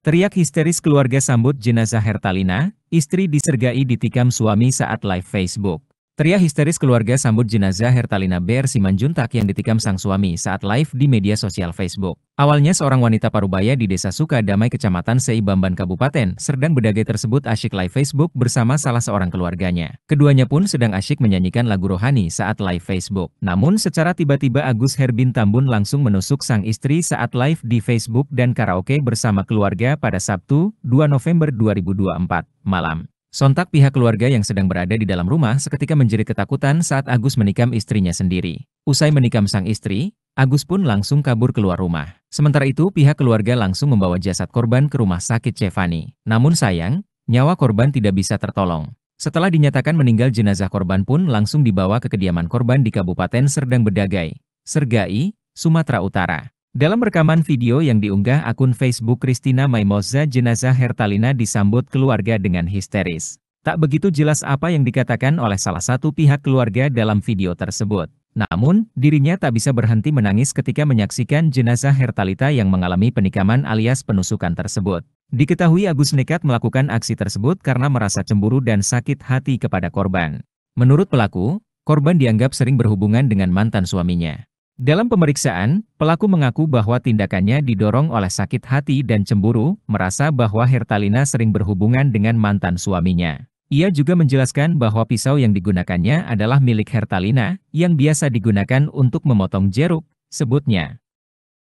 Teriak histeris keluarga sambut jenazah Hertalina, istri disergai ditikam suami saat live Facebook. Teriak histeris keluarga sambut jenazah Hertalina Ber Simanjuntak yang ditikam sang suami saat live di media sosial Facebook. Awalnya seorang wanita parubaya di desa Sukadamai kecamatan Sei Kabupaten Serdang Bedagai tersebut asyik live Facebook bersama salah seorang keluarganya. Keduanya pun sedang asyik menyanyikan lagu rohani saat live Facebook. Namun secara tiba-tiba Agus Herbin Tambun langsung menusuk sang istri saat live di Facebook dan karaoke bersama keluarga pada Sabtu 2 November 2024 malam. Sontak pihak keluarga yang sedang berada di dalam rumah seketika menjerit ketakutan saat Agus menikam istrinya sendiri. Usai menikam sang istri, Agus pun langsung kabur keluar rumah. Sementara itu, pihak keluarga langsung membawa jasad korban ke rumah sakit Cefani. Namun sayang, nyawa korban tidak bisa tertolong. Setelah dinyatakan meninggal jenazah korban pun langsung dibawa ke kediaman korban di Kabupaten Serdang Bedagai, Sergai, Sumatera Utara. Dalam rekaman video yang diunggah akun Facebook Christina Maimoza jenazah Hertalina disambut keluarga dengan histeris. Tak begitu jelas apa yang dikatakan oleh salah satu pihak keluarga dalam video tersebut. Namun, dirinya tak bisa berhenti menangis ketika menyaksikan jenazah Hertalita yang mengalami penikaman alias penusukan tersebut. Diketahui Agus nekat melakukan aksi tersebut karena merasa cemburu dan sakit hati kepada korban. Menurut pelaku, korban dianggap sering berhubungan dengan mantan suaminya. Dalam pemeriksaan, pelaku mengaku bahwa tindakannya didorong oleh sakit hati dan cemburu, merasa bahwa Hertalina sering berhubungan dengan mantan suaminya. Ia juga menjelaskan bahwa pisau yang digunakannya adalah milik Hertalina, yang biasa digunakan untuk memotong jeruk, sebutnya.